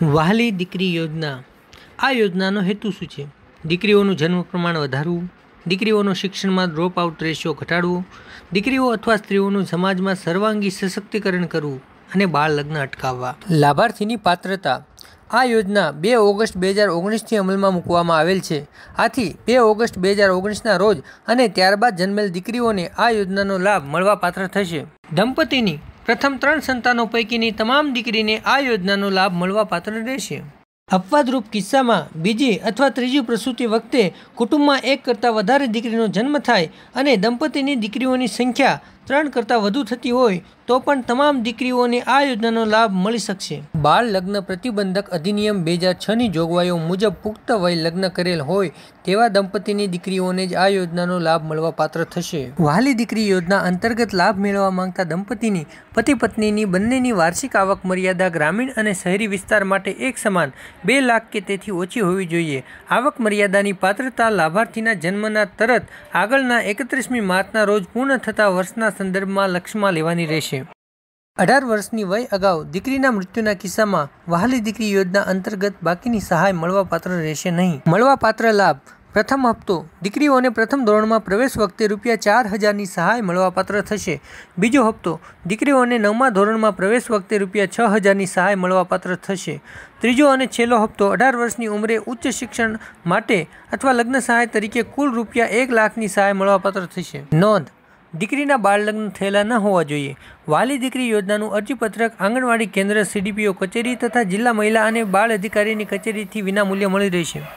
વહાલી દીકરી યોજના આ યોજનાનો હેતુ શું છે દીકરીઓનું જન્મ પ્રમાણ વધારવું દીકરીઓનો શિક્ષણમાં ડ્રોપ આઉટ રેશિયો ઘટાડવો દીકરીઓ અથવા સ્ત્રીઓનું સમાજમાં સર્વાંગી સશક્તિકરણ કરવું અને બાળ લગ્ન અટકાવવા લાભાર્થીની પાત્રતા આ યોજના બે ઓગસ્ટ બે હજાર ઓગણીસથી અમલમાં મૂકવામાં આવેલ છે આથી બે ઓગસ્ટ બે હજાર ઓગણીસના રોજ અને ત્યારબાદ જન્મેલ દીકરીઓને આ યોજનાનો લાભ મળવા પાત્ર થશે દંપતીની પ્રથમ ત્રણ સંતાનો પૈકીની તમામ દીકરીને આ યોજનાનો લાભ મળવાપાત્ર રહેશે અપવાદરૂપ કિસ્સામાં બીજી અથવા ત્રીજી પ્રસૂતિ વખતે કુટુંબમાં એક કરતાં વધારે દીકરીનો જન્મ થાય અને દંપતીની દીકરીઓની સંખ્યા ત્રણ કરતાં વધુ થતી હોય તો પણ તમામ દીકરીઓને આ યોજનાનો લાભ મળી શકશે બાળ લગ્ન પ્રતિબંધક અધિનિયમ બે હજાર છની જોગવાઈઓ મુજબ પુખ્ત વય લગ્ન કરેલ હોય તેવા દંપતીની દીકરીઓને જ આ યોજનાનો લાભ મળવા પાત્ર થશે વહાલી દીકરી યોજના અંતર્ગત લાભ મેળવવા માંગતા દંપતીની પતિ પત્નીની બંનેની વાર્ષિક આવક મર્યાદા ગ્રામીણ અને શહેરી વિસ્તાર માટે એક સમાન બે લાખ કે તેથી ઓછી હોવી જોઈએ આવક મર્યાદાની પાત્રતા લાભાર્થીના જન્મના તરત આગળના એકત્રીસમી માર્ચના રોજ પૂર્ણ થતા વર્ષના સંદર્ભમાં લક્ષમાં લેવાની રહેશે અઢાર વર્ષની વય અગાઉ દીકરીના મૃત્યુના કિસ્સામાં વહાલી દીકરી યોજના અંતર્ગત બાકીની સહાય મળવાપાત્ર રહેશે નહીં મળવાપાત્ર લાભ પ્રથમ હપ્તો દીકરીઓને પ્રથમ ધોરણમાં પ્રવેશ વખતે રૂપિયા ચાર હજારની સહાય મળવાપાત્ર થશે બીજો હપ્તો દીકરીઓને નવમા ધોરણમાં પ્રવેશ વખતે રૂપિયા છ હજારની સહાય મળવાપાત્ર થશે ત્રીજો અને છેલ્લો હપ્તો અઢાર વર્ષની ઉંમરે ઉચ્ચ શિક્ષણ માટે અથવા લગ્ન સહાય તરીકે કુલ રૂપિયા એક લાખની સહાય મળવાપાત્ર થશે નોંધ દીકરીના બાળલગ્ન થયેલા ન હોવા જોઈએ વાલી દીકરી યોજનાનું અરજીપત્રક આંગણવાડી કેન્દ્ર સીડીપીઓ કચેરી તથા જિલ્લા મહિલા અને બાળ અધિકારીની કચેરીથી વિનામૂલ્યે મળી રહેશે